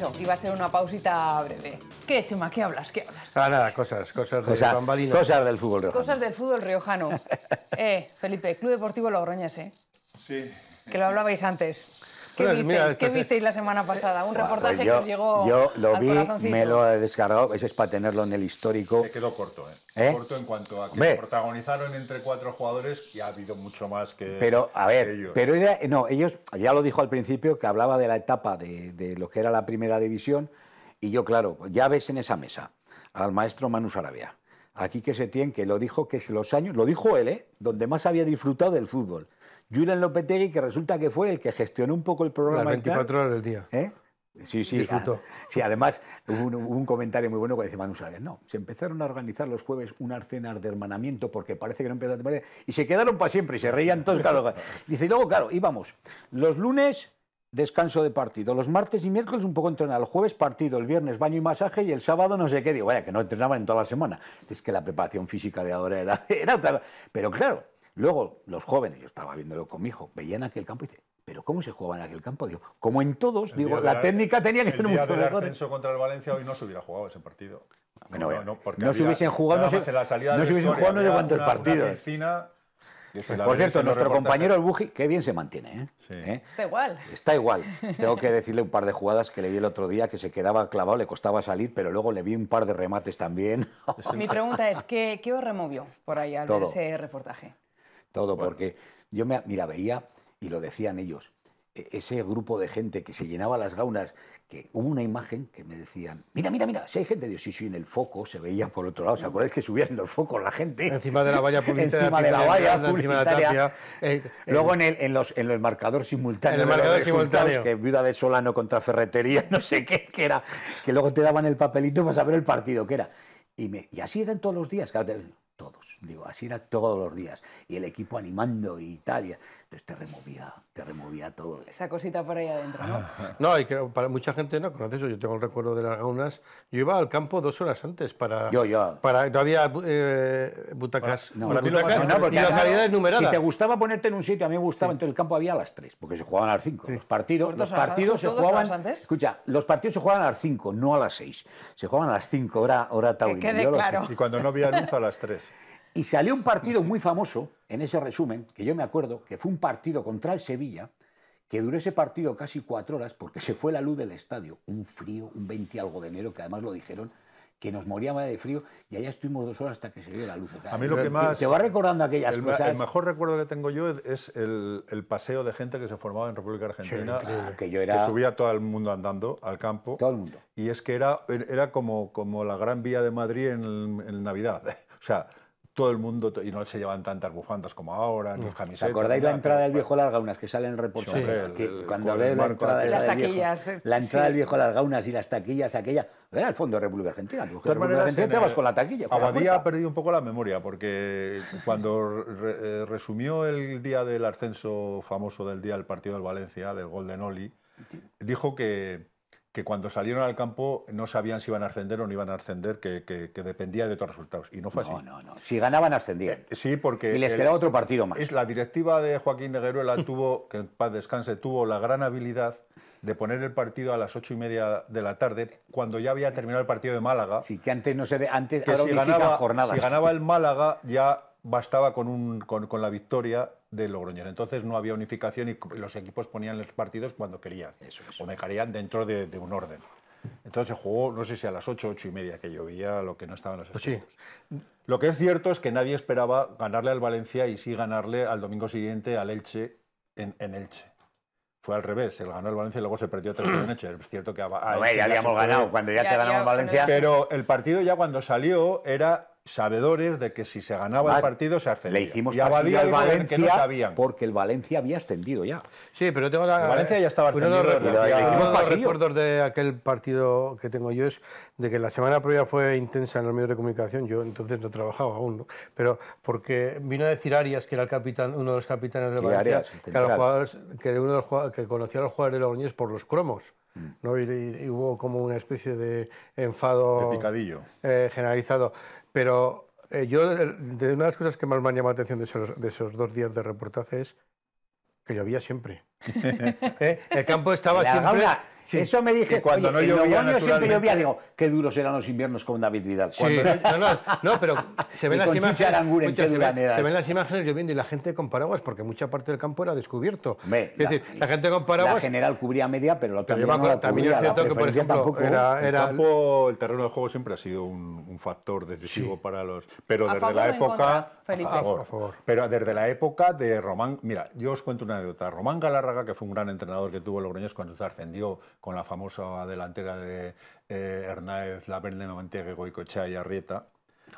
eso, iba a ser una pausita breve. ¿Qué, Chema? ¿Qué hablas? ¿Qué hablas? Ah, nada, cosas, cosas de Cosa, Cosas del fútbol riojano. Cosas del fútbol riojano. eh, Felipe, Club Deportivo Logroñés, ¿eh? Sí. Que lo hablabais antes. ¿Qué, visteis, la semana pasada? Un pues reportaje que os llegó. Yo lo vi, me lo he descargado, eso es para tenerlo en el histórico. Se quedó corto, ¿eh? ¿Eh? Corto en cuanto a que protagonizaron entre cuatro jugadores y ha habido mucho más que. Pero, a ver, ellos. pero era, no, ellos, ya lo dijo al principio, que hablaba de la etapa de, lo que era la primera división, y yo, claro, ya ves en esa mesa al maestro Manu Sarabia, aquí que se tiene, que lo dijo que es los años, lo dijo él, ¿eh? donde más había disfrutado del fútbol Julian Lopetegui, que resulta que fue el que gestionó un poco el programa. Las 24 horas del día. ¿Eh? Sí, sí. sí, además hubo un, comentario muy bueno que dice Manu no, se empezaron a organizar los jueves un cenas de hermanamiento porque parece que no empezó a temporada y se quedaron para siempre y se reían todos. dice, y luego, claro, íbamos, los lunes descanso de partido, los martes y miércoles un poco entrenado, el jueves partido, el viernes baño y masaje y el sábado no sé qué, digo, vaya, que no entrenaban en toda la semana. Es que la preparación física de ahora era, era otra, pero claro, Luego, los jóvenes, yo estaba viéndolo con mi hijo, veían aquel campo y dice, pero ¿cómo se jugaba en aquel campo? Digo, como en todos, digo, la técnica tenía que ser mucho mejor. El ascenso contra el Valencia hoy no se hubiera jugado ese partido. no, eh, se hubiesen jugado, no se, no jugado no Por cierto, nuestro compañero el Buji, qué bien se mantiene. ¿eh? ¿Eh? Está igual. Está igual. Tengo que decirle un par de jugadas que le vi el otro día que se quedaba clavado, le costaba salir, pero luego le vi un par de remates también. Mi pregunta es, ¿qué, qué os removió por ahí al ver ese reportaje? todo, porque yo me, mira, veía, y lo decían ellos, e, ese grupo de gente que se llenaba las gaunas, que hubo una imagen que me decían, mira, mira, mira, si hay gente, Dios, sí, sí, en el foco se veía por otro lado, ¿Se mm. acordáis que subían los focos la gente? Encima de la valla publicitaria. encima de la valla publicitaria. Eh, eh, eh. Luego en el, en los, en los marcador simultáneo. En el marcador simultáneo. Que viuda de Solano contra Ferretería, no sé qué, que era, que luego te daban el papelito para saber el partido que era. Y, y así eran todos los días todos. Digo, así era todos los días. Y el equipo animando y tal. Entonces te removía removía todo. Esa cosita por ahí adentro, ¿no? No, y que para mucha gente no conoce eso. Yo tengo el recuerdo de las gaunas. Yo iba al campo dos horas antes para. Yo, yo. Para, todavía había eh, butacas. No, porque y la calidad es numerada. Si te gustaba ponerte en un sitio, a mí me gustaba, entonces el campo había a las tres, porque se jugaban a las 5. Los partidos, los partidos se jugaban. Antes? Escucha, los partidos se jugaban a las 5, no a las seis. Se jugaban a las cinco, hora, hora Que quede claro. Y cuando no había luz, a las tres. Y salió un partido muy famoso en ese resumen, que yo me acuerdo que fue un partido contra el Sevilla, que duró ese partido casi cuatro horas porque se fue la luz del estadio, un frío, un 20 algo de enero, que además lo dijeron, que nos moríamos de frío y allá estuvimos dos horas hasta que se dio la luz. A mí lo que más... Te, va recordando aquellas el, cosas. El mejor recuerdo que tengo yo es el, paseo de gente que se formaba en República Argentina, ah, que, yo era... subía todo el mundo andando al campo. Todo el mundo. Y es que era, era como, como la Gran Vía de Madrid en, en Navidad. O sea, todo el mundo, y no se llevan tantas bufandas como ahora, ni camisetas. ¿Recordáis acordáis la entrada del viejo Largaunas que sale en el reporte? cuando ve la entrada, del viejo, la entrada del viejo Largaunas y las taquillas, aquella. Era el fondo de República Argentina. Tú, de Argentina vas con la taquilla. Abadía ha perdido un poco la memoria, porque cuando eh, resumió el día del ascenso famoso del día del partido del Valencia, del gol de Noli, dijo que que cuando salieron al campo no sabían si iban a ascender o no iban a ascender, que, dependía de otros resultados. Y no fue así. No, no, no. Si ganaban, ascendían. Eh, sí, porque. Y les quedaba otro partido más. Es la directiva de Joaquín Negueruela tuvo, que en paz descanse, tuvo la gran habilidad de poner el partido a las ocho y media de la tarde, cuando ya había terminado el partido de Málaga. Sí, que antes no se. antes, que si ganaba, Si ganaba el Málaga, ya bastaba con, un, con, la victoria de Logroñés. Entonces no había unificación y los equipos ponían los partidos cuando querían. Eso, eso. O dejarían dentro de, un orden. Entonces se jugó, no sé si a las 8, 8 y media, que llovía lo que no estaban los pues Lo que es cierto es que nadie esperaba ganarle al Valencia y sí ganarle al domingo siguiente al Elche en, en Elche fue al revés, se ganó el Valencia y luego se perdió tres en Elche. Es cierto que no, ya habíamos ganado cuando ya, te ganamos Valencia. Pero el partido ya cuando salió era sabedores de que si se ganaba el partido se ascendía. Le hicimos y Valencia porque el Valencia había ascendido ya. Sí, pero tengo El Valencia ya estaba ascendido. Uno de los, de recuerdos de aquel partido que tengo yo es de que la semana previa fue intensa en los medios de comunicación, yo entonces no trabajaba aún, pero porque vino a decir Arias, que era el capitán, uno de los capitanes de Valencia, que, a los jugadores, uno de los jugadores, que conocía a los jugadores de por los cromos. Mm. Y, hubo como una especie de enfado picadillo. Eh, generalizado. Pero eh, yo, de una de las cosas que más me han llamado la atención de esos, de esos dos días de reportaje es que llovía siempre. ¿Eh? El campo estaba así. siempre... Eso me dije, cuando no llovía, en siempre llovía, digo, qué duros eran los inviernos con David Vidal. No, pero se ven, las imágenes, se, lloviendo y la gente con paraguas, porque mucha parte del campo era descubierto. es la, decir, la gente con paraguas... La general cubría media, pero la otra también cierto que, por tampoco, era, el, el terreno de juego siempre ha sido un, factor decisivo para los... Pero desde la época... Felipe. favor, Pero desde la época de Román... Mira, yo os cuento una anécdota. Román Galarra que fue un gran entrenador que tuvo Logroñés cuando se ascendió con la famosa delantera de eh, Hernández, Laverne, y Goicochea y Arrieta.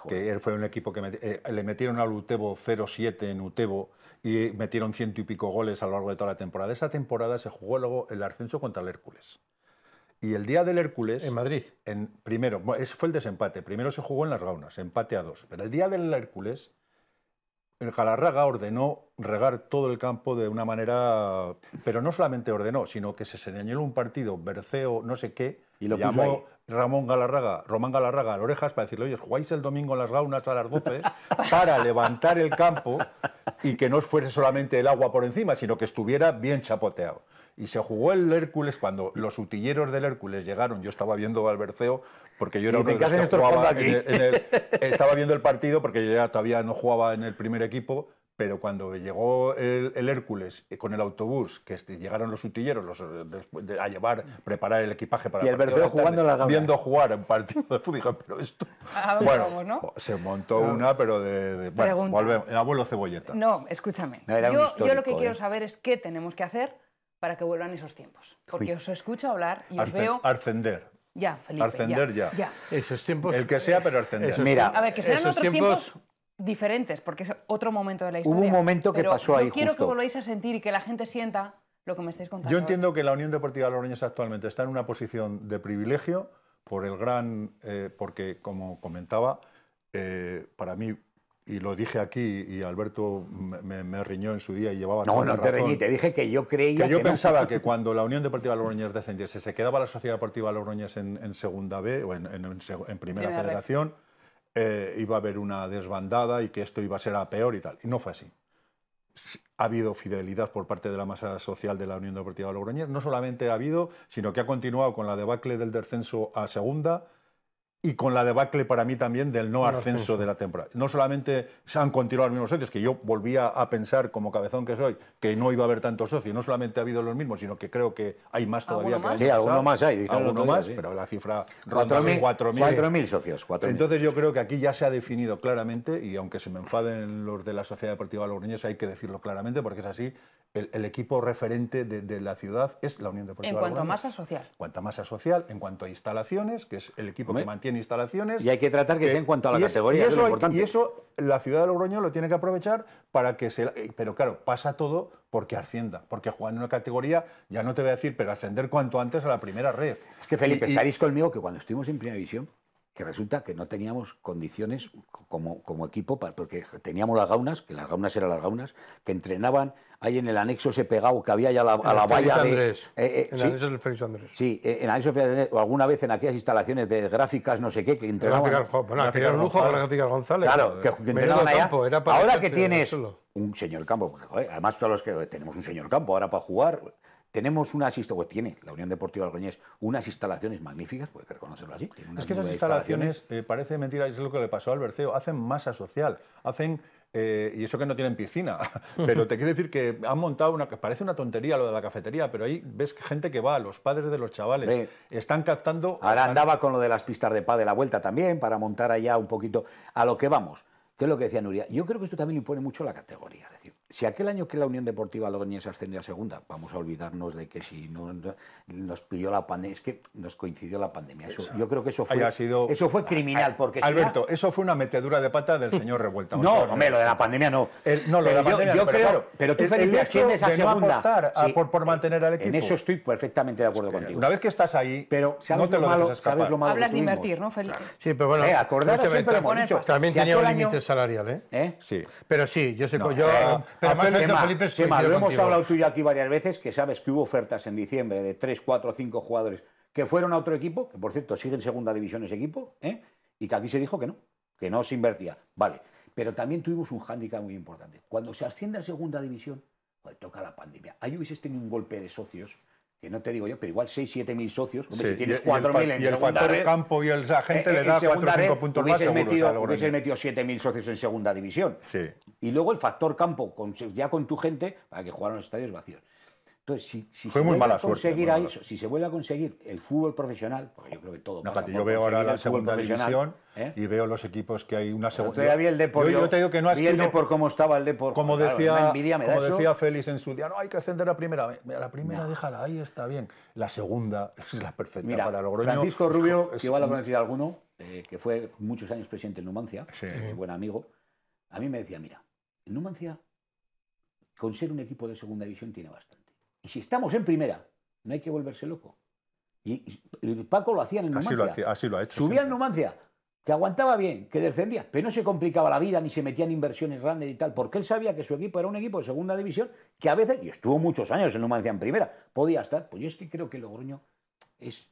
que él fue un equipo que eh, le metieron al Utebo 0-7 en Utebo y metieron ciento y pico goles a lo largo de toda la temporada. Esa temporada se jugó luego el ascenso contra el Hércules. Y el día del Hércules... En Madrid. En, primero, ese fue el desempate. Primero se jugó en las gaunas, empate a dos. Pero el día del Hércules el Galarraga ordenó regar todo el campo de una manera, pero no solamente ordenó, sino que se señaló un partido, Berceo, no sé qué, y lo llamó Ramón Galarraga, Román Galarraga a las orejas para decirle, oye, jugáis el domingo en las gaunas a las 12 para levantar el campo y que no fuese solamente el agua por encima, sino que estuviera bien chapoteado. Y se jugó el Hércules cuando los utilleros del Hércules llegaron, yo estaba viendo al Berceo porque yo era uno de estaba viendo el partido porque yo ya todavía no jugaba en el primer equipo, pero cuando llegó el, Hércules con el autobús, que este, llegaron los sutilleros a llevar, preparar el equipaje para y el, jugando en la gama. viendo jugar un partido de fútbol, pero esto... bueno, oh, se montó una, pero de... abuelo cebolleta. No, escúchame. yo, lo que quiero ¿eh? saber es qué tenemos que hacer para que vuelvan esos tiempos. Porque os escucho hablar y os veo... Ascender. Ya, Felipe. Ascender ya. ya. Esos tiempos. El que sea, pero ascender. Mira, a ver, que sean otros tiempos, diferentes, porque es otro momento de la historia. Hubo un momento que pasó ahí. Yo quiero que volváis a sentir y que la gente sienta lo que me estáis contando. Yo entiendo que la Unión Deportiva Loroñas actualmente está en una posición de privilegio por el gran, eh, porque como comentaba, eh, para mí y lo dije aquí y Alberto me, riñó en su día y llevaba... No, no te riñí, te dije que yo creía... Que yo pensaba que cuando la Unión Deportiva Logroñés descendiese, se quedaba la Sociedad Deportiva Logroñés en, en segunda B o en, primera, generación, federación, eh, iba a haber una desbandada y que esto iba a ser a peor y tal. Y no fue así. Ha habido fidelidad por parte de la masa social de la Unión Deportiva Logroñés. No solamente ha habido, sino que ha continuado con la debacle del descenso a segunda y con la debacle para mí también del no, ascenso, de la temporada. No solamente se han continuado los mismos socios, que yo volvía a pensar como cabezón que soy, que no iba a haber tantos socios, no solamente ha habido los mismos, sino que creo que hay más todavía. más? Sí, alguno más hay, alguno más, pero la cifra ronda 4.000 socios. Entonces yo creo que aquí ya se ha definido claramente, y aunque se me enfaden los de la Sociedad Deportiva Logroñesa, hay que decirlo claramente porque es así, el, equipo referente de, la ciudad es la Unión Deportiva. En cuanto a masa social. En cuanto a masa social, en cuanto a instalaciones, que es el equipo que mantiene instalaciones. Y hay que tratar que, sea en cuanto a la categoría, y eso, es lo importante. Y eso la ciudad de Logroño lo tiene que aprovechar para que se... Eh, pero claro, pasa todo porque ascienda, porque jugando en una categoría, ya no te voy a decir, pero ascender cuanto antes a la primera red. Es que Felipe, estaréis conmigo que cuando estuvimos en Primera División, resulta que no teníamos condiciones como, como equipo, porque teníamos las gaunas, que las gaunas eran las gaunas, que entrenaban ahí en el anexo se pegaba que había ya la, a la valla en el anexo del Félix Andrés. Sí, en el anexo Andrés, o alguna vez en aquellas instalaciones de gráficas, no sé qué, que entrenaban... bueno, Lujo, González. Gráficas González. Claro, que, eh, entrenaban allá. ahora que tienes un señor campo, además todos los que eh, tenemos un señor campo ahora para jugar tenemos unas instalaciones, tiene la Unión Deportiva Algoñés, unas instalaciones magníficas, puede que reconocerlo así. es que esas instalaciones, eh, parece mentira, es lo que le pasó al Berceo, hacen masa social, hacen eh, y eso que no tienen piscina. Pero te quiero decir que han montado una. Parece una tontería lo de la cafetería, pero ahí ves gente que va, los padres de los chavales. Están captando. Ahora andaba con lo de las pistas de paz de la vuelta también, para montar allá un poquito. A lo que vamos, ¿Qué es lo que decía Nuria. Yo creo que esto también impone mucho la categoría. Es decir, si aquel año que la Unión Deportiva Logroñés ascendió a segunda, vamos a olvidarnos de que si no, nos pilló la pandemia, es que nos coincidió la pandemia. yo creo que eso fue, eso fue criminal. porque Alberto, eso fue una metedura de pata del señor Revuelta. No, hombre, lo de la pandemia no. no, lo de la pandemia yo no, creo, pero, tú, Felipe, asciendes a segunda. por, por, mantener al equipo. En eso estoy perfectamente de acuerdo contigo. Una vez que estás ahí, pero ¿sabes no te lo, malo, ¿sabes Hablas de invertir, ¿no, Felipe? Sí, pero bueno, También tenía un límite salarial, ¿eh? Sí. Pero sí, yo sé que yo eh, pero Felipe lo hemos hablado tú y yo aquí varias veces, que sabes que hubo ofertas en diciembre de 3, 4, 5 jugadores que fueron a otro equipo, que por cierto sigue en segunda división ese equipo, ¿eh? y que aquí se dijo que no, que no se invertía. Vale, pero también tuvimos un hándicap muy importante. Cuando se asciende a segunda división, Pues toca la pandemia. Ahí hubieses tenido un golpe de socios que no te digo yo, pero igual 6, 7 mil socios, hombre, si tienes 4.000 en y el factor campo y el eh, agente eh, le da 4 5 puntos hubieses más metido, hubiese metido 7.000 socios en segunda división. Sí. Y luego el factor campo, con, ya con tu gente, para que jugaran los estadios vacíos si, Fue se muy mala a conseguir suerte, si se vuelve a conseguir el fútbol profesional, porque yo creo que todo pasa Yo veo ahora la segunda división ¿eh? y veo los equipos que hay una segunda. división. Yo, te digo que no ha vi el Depor cómo estaba el Depor. Como decía, Félix en su día, no hay que ascender a primera. La primera déjala ahí está bien. La segunda es la perfecta para Francisco Rubio, que igual lo conocido alguno, eh, que fue muchos años presidente en Numancia, eh, buen amigo. A mí me decía, mira, Numancia con ser un equipo de segunda división tiene bastante. Y si estamos en primera, no hay que volverse loco. Y, Paco lo hacía en Numancia. Subía en Numancia, que aguantaba bien, que descendía, pero no se complicaba la vida ni se metía en inversiones grandes y tal, porque él sabía que su equipo era un equipo de segunda división que a veces, y estuvo muchos años en Numancia en primera, podía estar. Pues yo es que creo que Logroño es,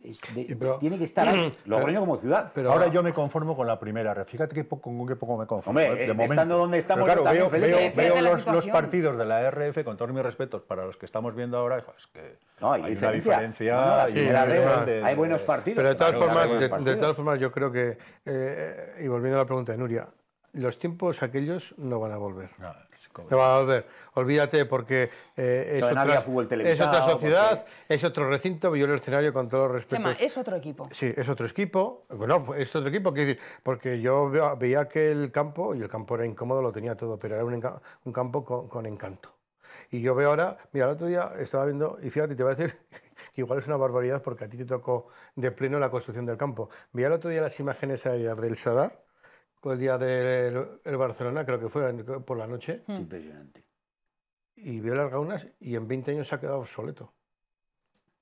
tiene que estar ahí, Logroño como ciudad. Pero ahora yo me conformo con la primera. Fíjate que poco, con qué poco me conformo. ¿eh? Eh, estando donde estamos, veo, los, partidos de la RF, con todos mis respetos para los que estamos viendo ahora, es que hay, una diferencia. hay, buenos partidos. Pero de todas, formas, yo creo que, eh, y volviendo a la pregunta de Nuria, los tiempos aquellos no van a volver. No, ah, no van a volver. Olvídate, porque eh, es, otra, sociedad, es otro recinto, yo el escenario con todos los respetos. es otro equipo. Sí, es otro equipo. Bueno, es otro equipo, porque yo veía que el campo, y el campo era incómodo, lo tenía todo, pero era un, campo con, encanto. Y yo veo ahora, mira, el otro día estaba viendo, y fíjate, te voy a decir que igual es una barbaridad porque a ti te tocó de pleno la construcción del campo. Vi el otro día las imágenes aéreas del Sadar con el día del el Barcelona, creo que fue por la noche. Mm. Impresionante. Y vio las gaunas y en 20 años se ha quedado obsoleto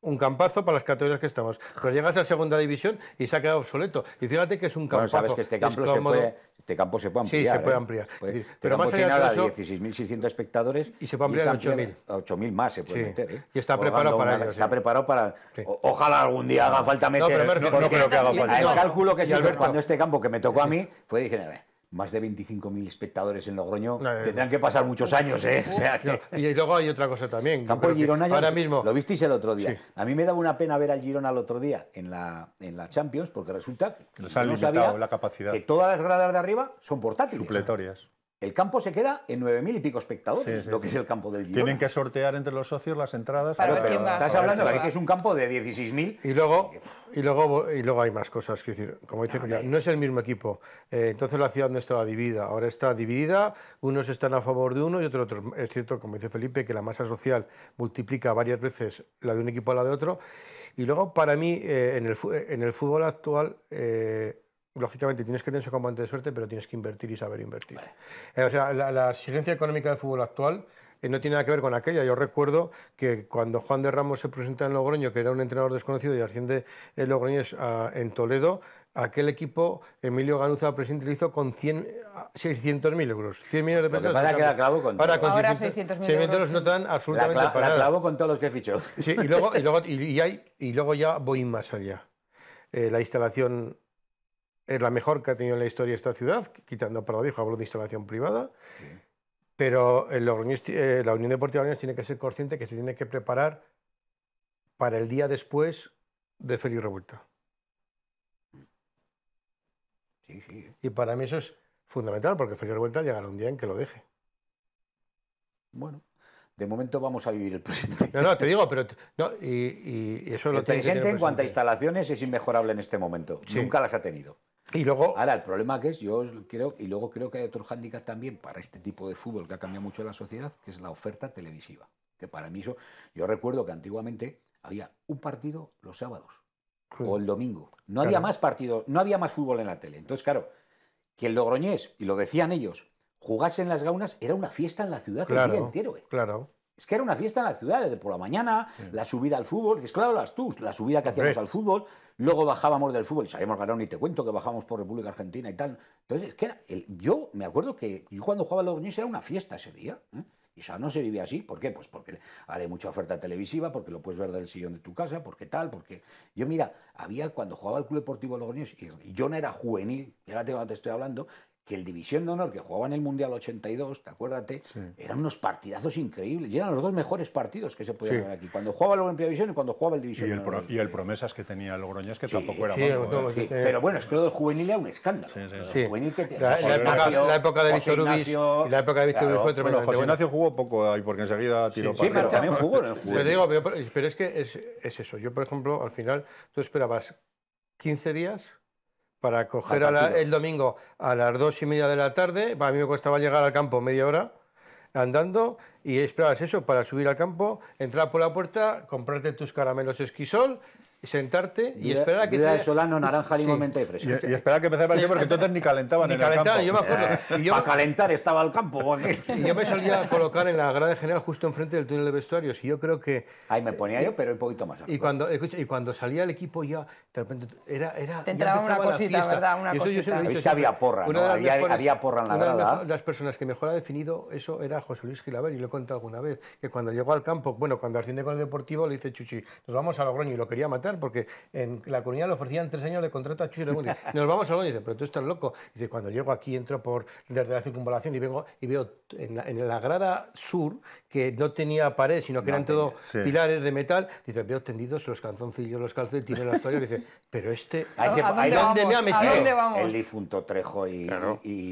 un campazo para las categorías que estamos. Pero llegas a la segunda división y se ha quedado obsoleto. Y fíjate que es un campazo. Bueno, sabes que este campo, se puede, este ampliar. Sí, se puede ampliar. ¿eh? este pero más allá de eso... 16.600 espectadores. Y se puede ampliar a 8.000. 8.000 más se puede meter. ¿eh? Y está preparado para Está preparado para... ojalá algún día haga falta meter... No, creo que haga falta. El cálculo que se hizo cuando este campo que me tocó a mí fue, de a más de 25.000 espectadores en Logroño, tendrán que pasar muchos años, ¿eh? Y luego hay otra cosa también. Campo Girona, ahora mismo... Lo visteis el otro día. A mí me daba una pena ver al Girona el otro día en la, en la Champions, porque resulta que no sabía que todas las gradas de arriba son portátiles. El campo se queda en 9.000 y pico espectadores, lo que es el campo del día. Tienen que sortear entre los socios las entradas. estás hablando de que es un campo de 16.000. Y luego, y, luego, y luego hay más cosas. como dice no, es el mismo equipo. Eh, entonces la ciudad no estaba dividida. Ahora está dividida. Unos están a favor de uno y otros otro. Es cierto, como dice Felipe, que la masa social multiplica varias veces la de un equipo a la de otro. Y luego, para mí, eh, en, el, en el fútbol actual... Eh, lógicamente tienes que tener ese componente de suerte, pero tienes que invertir y saber invertir. Eh, la, la, exigencia económica del fútbol actual eh, no tiene nada que ver con aquella. Yo recuerdo que cuando Juan de Ramos se presenta en Logroño, que era un entrenador desconocido y asciende el Logroño en Toledo, aquel equipo, Emilio Ganuza, presidente, lo hizo con 600.000 euros. 100 millones de pesos. Para que con Ahora, con 600.000 euros. absolutamente la, con todos los que he Sí, y luego, ya voy más allá. Eh, la instalación es la mejor que ha tenido en la historia esta ciudad, quitando para viejo, hablo de instalación privada. Pero eh, la Unión Deportiva de Logroñés tiene que ser consciente que se tiene que preparar para el día después de y Revuelta. Sí, Y para mí eso es fundamental, porque y Revuelta llegará un día en que lo deje. Bueno, de momento vamos a vivir el presente. No, no, te digo, pero. el presente, en cuanto a instalaciones, es inmejorable en este momento. Nunca las ha tenido. Y luego... Ahora, el problema que es, yo creo, y luego creo que hay otro hándicap también para este tipo de fútbol que ha cambiado mucho la sociedad, que es la oferta televisiva. Que para mí eso, yo recuerdo que antiguamente había un partido los sábados o el domingo. No había más partido, no había más fútbol en la tele. Entonces, claro, que el Logroñés, y lo decían ellos, jugase en las gaunas, era una fiesta en la ciudad el día entero. Eh. Claro. Es que era una fiesta en la ciudad, desde por la mañana, la subida al fútbol, que es claro, las tú, la subida que hacíamos al fútbol, luego bajábamos del fútbol, y sabíamos ganar, ni te cuento que bajamos por República Argentina y tal. Entonces, es que era, yo me acuerdo que yo cuando jugaba a los era una fiesta ese día. ¿eh? Y ya no se vivía así. ¿Por qué? Pues porque haré mucha oferta televisiva, porque lo puedes ver del sillón de tu casa, porque tal, porque. Yo, mira, había cuando jugaba al Club Deportivo Logroñés, y yo no era juvenil, fíjate te estoy hablando, que el División de Honor que jugaba en el Mundial 82, te acuérdate, eran unos partidazos increíbles. Y eran los dos mejores partidos que se podían ver aquí. Cuando jugaba la Olimpia División y cuando jugaba el División y el, de Honor. Y el Promesas que tenía Logroñas, que tampoco era malo, ¿eh? Pero bueno, es que lo del juvenil era un escándalo. Juvenil que tenía. la, la, época de Víctor Rubis La época de Víctor claro. fue tremenda. Bueno, Ignacio jugó poco ahí porque enseguida tiró para Sí, pero también jugó. en el digo, pero, es que es, es eso. Yo, por ejemplo, al final, tú esperabas 15 días para coger el domingo a las dos y media de la tarde. A mí me costaba llegar al campo media hora andando y esperabas eso para subir al campo, entrar por la puerta, comprarte tus caramelos esquisol sentarte y esperar a que Solano, naranja, y Y, esperar a que empezara el partido porque entonces ni calentaban ni en calentaban, el campo. yo me ah, Para calentar estaba el campo. yo me solía a colocar en la grada general justo enfrente del túnel de vestuarios y yo creo que... Ahí me ponía yo, pero un poquito más acá. Y cuando, y cuando salía el equipo ya, de repente, era... era Te entraba una cosita, ¿verdad? Una cosita. es que había porra, Había, porra en la grada. Una de las personas que mejor ha definido eso era José Luis Gilaber, y lo he contado alguna vez, que cuando llegó al campo, bueno, cuando asciende con el Deportivo, le dice Chuchi, nos vamos a Logroño y lo quería matar porque en La comunidad le ofrecían tres años de contrato a Chuy Ramón. Nos vamos a Londres, pero tú estás loco. Dice, cuando llego aquí entro por, desde la circunvalación y vengo y veo en la, grada sur, que no tenía pared, sino que eran todos pilares de metal, dice, veo tendidos los calzoncillos, los calcetines, las toallas, dice, pero este, ¿a dónde, me ha metido? El difunto Trejo y,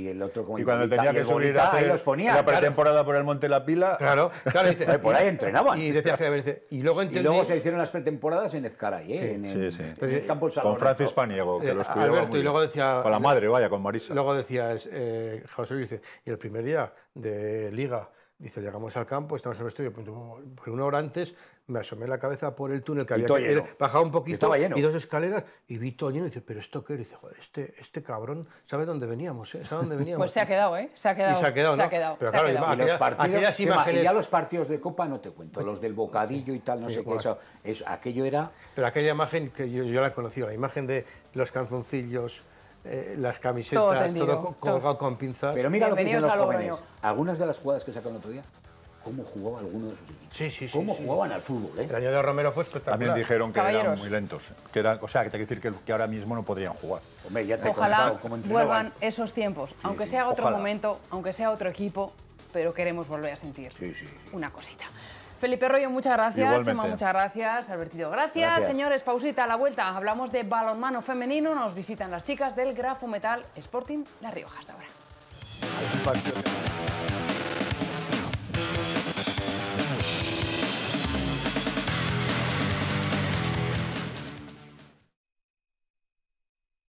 el otro como Y cuando tenía que subir a los ponía, la pretemporada por el Monte La Pila. Claro, claro. por ahí entrenaban. Y, decía, y luego, y luego se hicieron las pretemporadas en Ezcaray ahí, sí, ¿eh? sí. en campo Con Francis Paniego, que eh, los cuidaba Alberto, muy y luego decía, Con la madre, vaya, con Marisa. Luego decía eh, José Luis, dice, y el primer día de Liga Dice, llegamos al campo, estamos en el estudio. por pues, pues una hora antes me asomé la cabeza por el túnel que había bajado un poquito y dos escaleras y vi todo lleno. Y dice, ¿pero esto qué? dice, joder, este, este cabrón sabe dónde veníamos, ¿eh? ¿Sabe dónde veníamos? pues se ha quedado, ¿eh? Se ha quedado. Y se ha quedado, Se ha quedado. Pero claro, los partidos, los partidos de Copa no te cuento, los del bocadillo y tal, no sé qué. Eso, eso, aquello era... Pero aquella imagen que yo, la la conocido, la imagen de los canzoncillos eh, las camisetas, todo, colgado con pinzas. Pero mira lo que dicen los jóvenes. Algunas de las jugadas que sacaron el otro día, cómo jugaba alguno de sus equipos. Sí, sí, Cómo jugaban al fútbol, eh? El año de Romero fue espectacular. También dijeron que eran muy lentos. Eh. Que eran, o sea, que te quiero decir que, ahora mismo no podrían jugar. Hombre, ya te Ojalá cómo vuelvan esos tiempos. aunque sea otro momento, aunque sea otro equipo, pero queremos volver a sentir una cosita. Felipe Rollo, muchas gracias. Chema, muchas gracias. Albertido, gracias. gracias. Señores, pausita a la vuelta. Hablamos de balonmano femenino. Nos visitan las chicas del Grafo Metal Sporting La Rioja hasta ahora.